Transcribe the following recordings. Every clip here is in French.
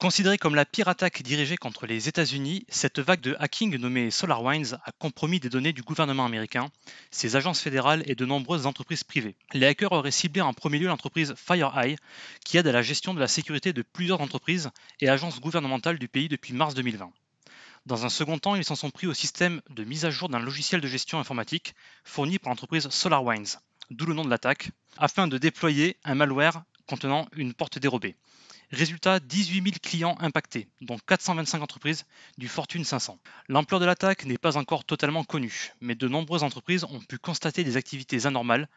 Considérée comme la pire attaque dirigée contre les États-Unis, cette vague de hacking nommée SolarWinds a compromis des données du gouvernement américain, ses agences fédérales et de nombreuses entreprises privées. Les hackers auraient ciblé en premier lieu l'entreprise FireEye, qui aide à la gestion de la sécurité de plusieurs entreprises et agences gouvernementales du pays depuis mars 2020. Dans un second temps, ils s'en sont pris au système de mise à jour d'un logiciel de gestion informatique fourni par l'entreprise SolarWinds, d'où le nom de l'attaque, afin de déployer un malware contenant une porte dérobée. Résultat, 18 000 clients impactés, dont 425 entreprises du Fortune 500. L'ampleur de l'attaque n'est pas encore totalement connue, mais de nombreuses entreprises ont pu constater des activités anormales.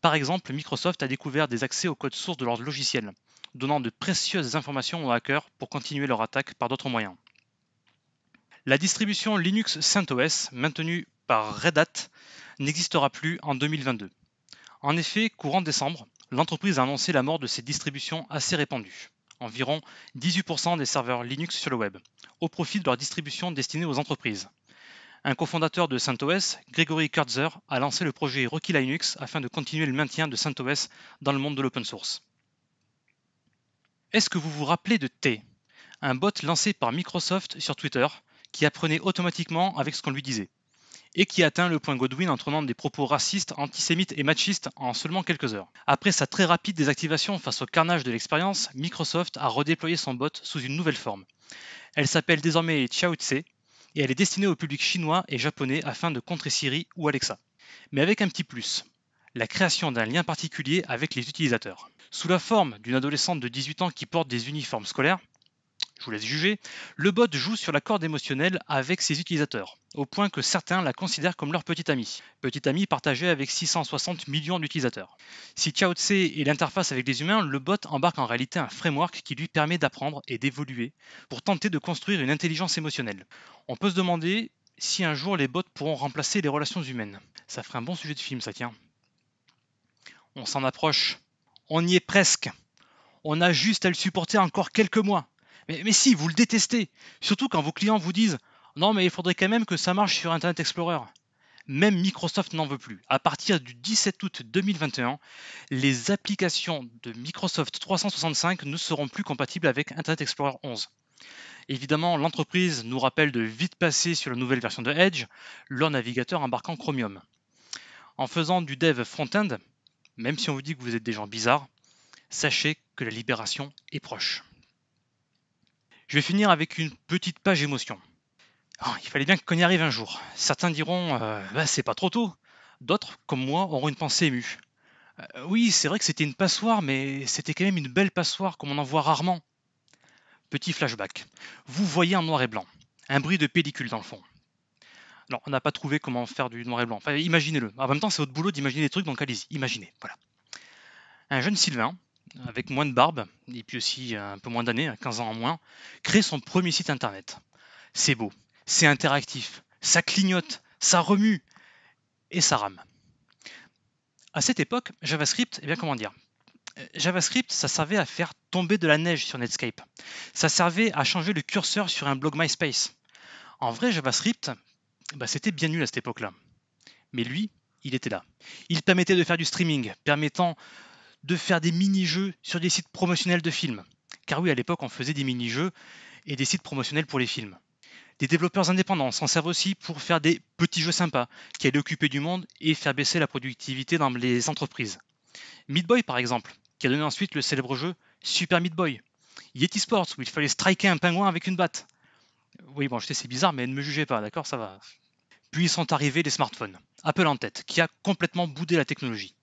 Par exemple, Microsoft a découvert des accès aux codes source de leurs logiciels, donnant de précieuses informations aux hackers pour continuer leur attaque par d'autres moyens. La distribution Linux CentOS, maintenue par Red Hat, n'existera plus en 2022. En effet, courant décembre, l'entreprise a annoncé la mort de cette distribution assez répandue environ 18% des serveurs Linux sur le web, au profit de leur distribution destinée aux entreprises. Un cofondateur de CentOS, Gregory Kurtzer, a lancé le projet Rocky Linux afin de continuer le maintien de CentOS dans le monde de l'open source. Est-ce que vous vous rappelez de T, un bot lancé par Microsoft sur Twitter qui apprenait automatiquement avec ce qu'on lui disait et qui atteint le point Godwin en tournant des propos racistes, antisémites et machistes en seulement quelques heures. Après sa très rapide désactivation face au carnage de l'expérience, Microsoft a redéployé son bot sous une nouvelle forme. Elle s'appelle désormais Tse et elle est destinée au public chinois et japonais afin de contrer Siri ou Alexa. Mais avec un petit plus, la création d'un lien particulier avec les utilisateurs. Sous la forme d'une adolescente de 18 ans qui porte des uniformes scolaires, je vous laisse juger, le bot joue sur la corde émotionnelle avec ses utilisateurs, au point que certains la considèrent comme leur petite amie. Petite amie partagée avec 660 millions d'utilisateurs. Si Tse est l'interface avec les humains, le bot embarque en réalité un framework qui lui permet d'apprendre et d'évoluer pour tenter de construire une intelligence émotionnelle. On peut se demander si un jour les bots pourront remplacer les relations humaines. Ça ferait un bon sujet de film, ça tient. On s'en approche. On y est presque. On a juste à le supporter encore quelques mois. Mais, si, vous le détestez. Surtout quand vos clients vous disent Non, mais il faudrait quand même que ça marche sur Internet Explorer. Même Microsoft n'en veut plus. À partir du 17 août 2021, les applications de Microsoft 365 ne seront plus compatibles avec Internet Explorer 11. Évidemment, l'entreprise nous rappelle de vite passer sur la nouvelle version de Edge, leur navigateur embarquant Chromium. En faisant du dev front-end, même si on vous dit que vous êtes des gens bizarres, sachez que la libération est proche. Je vais finir avec une petite page émotion. Oh, il fallait bien qu'on y arrive un jour. Certains diront euh, bah, c'est pas trop tôt. D'autres, comme moi, auront une pensée émue. Euh, oui, c'est vrai que c'était une passoire, mais c'était quand même une belle passoire comme on en voit rarement. Petit flashback. Vous voyez en noir et blanc. Un bruit de pellicule dans le fond. Non, on n'a pas trouvé comment faire du noir et blanc. Enfin, imaginez-le. En même temps, c'est votre boulot d'imaginer des trucs, donc allez-y, imaginez. Voilà. Un jeune Sylvain, avec moins de barbe, et puis aussi un peu moins d'années, 15 ans en moins, crée son premier site internet. C'est beau, c'est interactif, ça clignote, ça remue, et ça rame. À cette époque, JavaScript, eh bien comment dire euh, JavaScript, ça servait à faire tomber de la neige sur Netscape. Ça servait à changer le curseur sur un blog MySpace. En vrai, JavaScript, bah, c'était bien nul à cette époque-là. Mais lui, il était là. Il permettait de faire du streaming, permettant de faire des mini-jeux sur des sites promotionnels de films. Car oui, à l'époque, on faisait des mini-jeux et des sites promotionnels pour les films. Des développeurs indépendants s'en servent aussi pour faire des petits jeux sympas, qui allaient occuper du monde et faire baisser la productivité dans les entreprises. Meat Boy, par exemple, qui a donné ensuite le célèbre jeu Super Meat Boy. Yeti Sports, où il fallait striker un pingouin avec une batte. Oui, bon, je sais, c'est bizarre, mais ne me jugez pas, d'accord, ça va. Puis sont arrivés les smartphones, Apple en tête, qui a complètement boudé la technologie.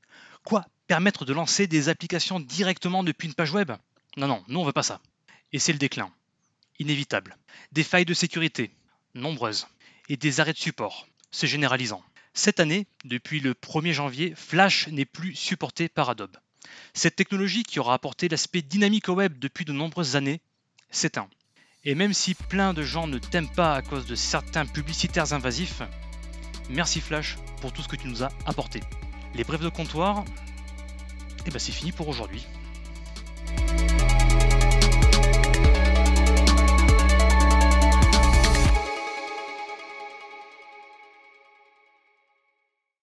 Quoi permettre de lancer des applications directement depuis une page web Non, non, nous on veut pas ça. Et c'est le déclin. Inévitable. Des failles de sécurité, nombreuses. Et des arrêts de support. C'est généralisant. Cette année, depuis le 1er janvier, Flash n'est plus supporté par Adobe. Cette technologie qui aura apporté l'aspect dynamique au web depuis de nombreuses années s'éteint. Et même si plein de gens ne t'aiment pas à cause de certains publicitaires invasifs, merci Flash pour tout ce que tu nous as apporté. Les brèves de comptoir, et bah c'est fini pour aujourd'hui.